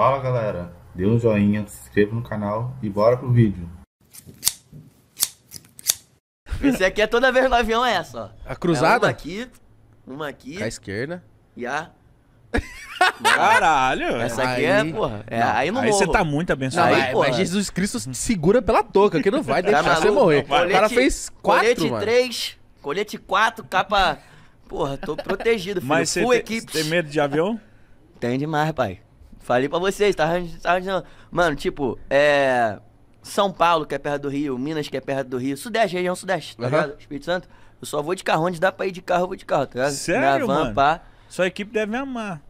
Fala galera, dê um joinha, se inscreva no canal e bora pro vídeo. Esse aqui é toda vez no avião é essa, ó. A cruzada? É uma aqui, uma aqui. A esquerda. E a Caralho! Essa aqui é, aí, é, porra. É, não, aí não Aí você tá muito abençoado. Não, aí, mas Jesus Cristo segura pela touca, que não vai tá deixar você morrer. colete, o cara fez quatro, Colete mano. três, colete quatro, capa... Porra, tô protegido, filho. Mas você tem, tem medo de avião? Tem demais, pai. Falei pra vocês, tá arranjando. Mano, tipo, é. São Paulo, que é perto do Rio, Minas, que é perto do Rio, Sudeste, região Sudeste, tá uhum. ligado? Espírito Santo. Eu só vou de carro, onde dá pra ir de carro, eu vou de carro, tá ligado? Sério, van, mano? Pá. Sua equipe deve me amar.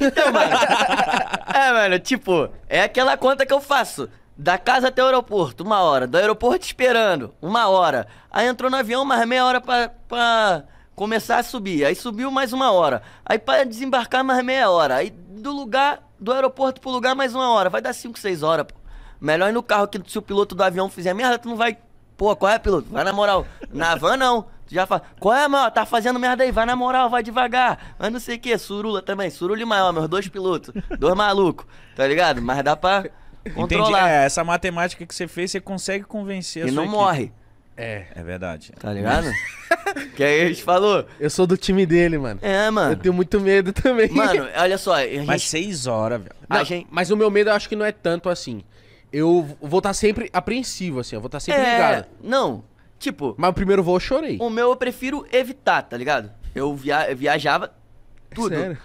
Então, mano. é, mano, tipo, é aquela conta que eu faço. Da casa até o aeroporto, uma hora. Do aeroporto esperando, uma hora. Aí entrou no avião, mais meia hora pra. pra começar a subir. Aí subiu mais uma hora. Aí para desembarcar mais meia hora. Aí do lugar, do aeroporto pro lugar mais uma hora. Vai dar 5, 6 horas, pô. Melhor ir no carro que se o piloto do avião fizer merda, tu não vai. Pô, qual é, piloto? Vai na moral. Na van não. Tu já fala, qual é, maior? Tá fazendo merda aí, vai na moral, vai devagar. Mas não sei o quê. surula também. Surule maior, meus dois pilotos. Dois malucos, tá ligado? Mas dá pra controlar. Entendi. É, essa matemática que você fez, você consegue convencer e a E não equipe. morre. É. É verdade. Tá ligado? que aí a gente falou. Eu sou do time dele, mano. É, mano. Eu tenho muito medo também. Mano, olha só. Gente... Mas seis horas, velho. gente... Mas o meu medo eu acho que não é tanto assim. Eu vou estar tá sempre apreensivo, assim. Eu vou estar tá sempre é... ligado. Não. Tipo. Mas o primeiro voo eu chorei. O meu eu prefiro evitar, tá ligado? Eu, via... eu viajava tudo. sério?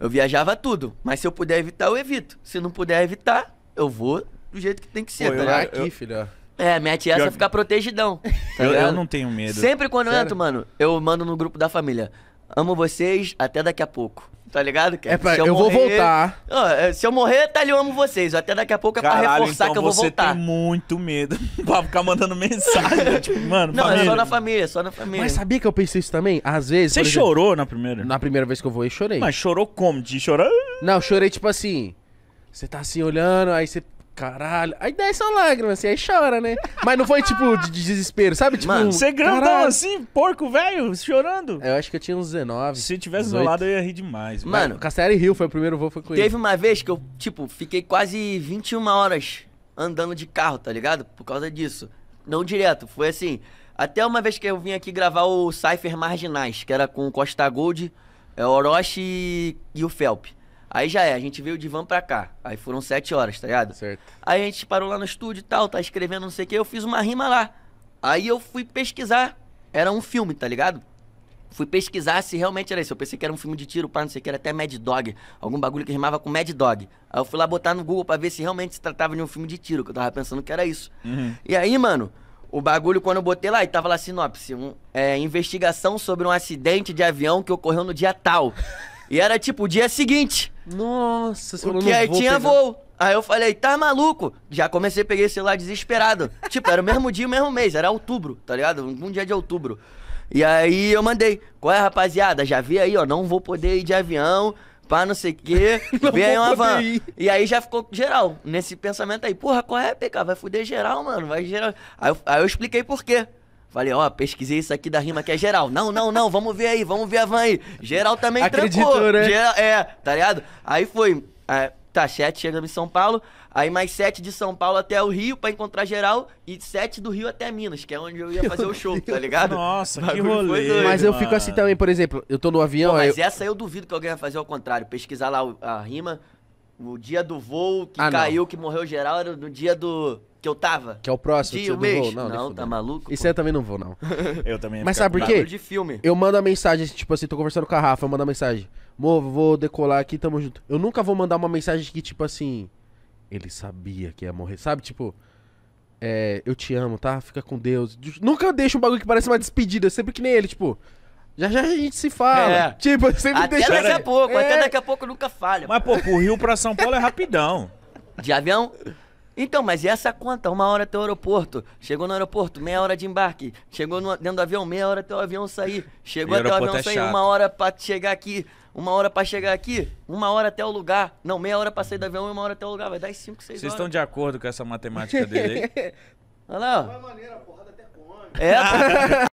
Eu viajava tudo. Mas se eu puder evitar, eu evito. Se não puder evitar, eu vou do jeito que tem que ser, Pô, tá ligado? Eu... aqui, filho. É, minha tia Pior... ficar protegidão. Tá eu, eu, não tenho medo. Sempre quando Sério? eu entro, mano, eu mando no grupo da família. Amo vocês, até daqui a pouco. Tá ligado, cara? É pra, eu, eu morrer, vou voltar. Ó, é, se eu morrer, tá ali, eu amo vocês. Até daqui a pouco é Caralho, pra reforçar então que eu vou voltar. você tem muito medo pra ficar mandando mensagem. tipo, mano, Não, família. é só na família, só na família. Mas sabia que eu pensei isso também? Às vezes. Você exemplo, chorou na primeira? Na primeira vez que eu voei, chorei. Mas chorou como? De chorar? Não, chorei tipo assim. Você tá assim olhando, aí você caralho. Aí desce uma lágrima, assim, aí chora, né? Mas não foi tipo de desespero, sabe? Tipo, Mano, você grandão caralho. assim, porco velho, chorando. Eu acho que eu tinha uns 19. Se tivesse 18. do lado, eu ia rir demais. Mano, mano e Rio foi o primeiro voo, foi com Teve ele. uma vez que eu, tipo, fiquei quase 21 horas andando de carro, tá ligado? Por causa disso. Não direto, foi assim. Até uma vez que eu vim aqui gravar o Cypher Marginais, que era com o Costa Gold, é, Orochi e o Felp. Aí já é, a gente veio de van pra cá. Aí foram sete horas, tá ligado? Certo. Aí a gente parou lá no estúdio e tal, tá escrevendo não sei o que, eu fiz uma rima lá. Aí eu fui pesquisar. Era um filme, tá ligado? Fui pesquisar se realmente era isso. Eu pensei que era um filme de tiro, pá, não sei o que, era até Mad Dog. Algum bagulho que rimava com Mad Dog. Aí eu fui lá botar no Google pra ver se realmente se tratava de um filme de tiro, que eu tava pensando que era isso. Uhum. E aí, mano, o bagulho, quando eu botei lá, e tava lá sinopse: um, é, investigação sobre um acidente de avião que ocorreu no dia tal. E era tipo o dia seguinte. Nossa, você Porque aí tinha pegar. voo. Aí eu falei, tá maluco? Já comecei a pegar esse celular desesperado. tipo, era o mesmo dia, o mesmo mês, era outubro, tá ligado? Um dia de outubro. E aí eu mandei, qual é, rapaziada? Já vi aí, ó, não vou poder ir de avião, pá, não sei o quê. Vem aí uma van. Ir. E aí já ficou geral, nesse pensamento aí. Porra, qual é, PK? Vai fuder geral, mano, vai geral. Aí eu, aí eu expliquei por quê. Falei, ó, pesquisei isso aqui da rima que é geral. Não, não, não, vamos ver aí, vamos ver a van aí. Geral também Acredito, trancou. Né? Geral, é, tá ligado? Aí foi. É, tá, sete chegamos em São Paulo. Aí mais sete de São Paulo até o Rio pra encontrar geral. E sete do Rio até Minas, que é onde eu ia fazer o show, tá ligado? Nossa, que rolê. Doido, mas eu fico assim também, por exemplo, eu tô no avião. Pô, mas eu... essa eu duvido que alguém vai fazer ao contrário. Pesquisar lá a rima o dia do voo que ah, caiu, não. que morreu geral, era no dia do. Que eu tava. Que é o próximo, dia, o mês. Voo? Não, não tá maluco? Isso aí eu também não vou, não. eu também. Mas sabe por quê? De filme. Eu mando a mensagem, tipo assim, tô conversando com a Rafa, eu mando a mensagem. Mô, vou decolar aqui, tamo junto. Eu nunca vou mandar uma mensagem que, tipo assim. Ele sabia que ia morrer. Sabe, tipo. É, eu te amo, tá? Fica com Deus. Nunca deixa um bagulho que parece uma despedida, sempre que nem ele, tipo. Já já a gente se fala. É. Tipo, sempre até deixa... daqui a assim. pouco, é. até daqui a pouco nunca falha. Mas, pô, o Rio pra São Paulo é rapidão. De avião? Então, mas e essa conta? Uma hora até o aeroporto. Chegou no aeroporto, meia hora de embarque. Chegou no, dentro do avião, meia hora até o avião sair. Chegou até o avião é sair, uma hora pra chegar aqui. Uma hora pra chegar aqui, uma hora até o lugar. Não, meia hora pra sair do avião e uma hora até o lugar. Vai dar 5, 6 horas. Vocês estão de acordo com essa matemática dele aí? Olha lá, ó. É maneira, porrada até come. É,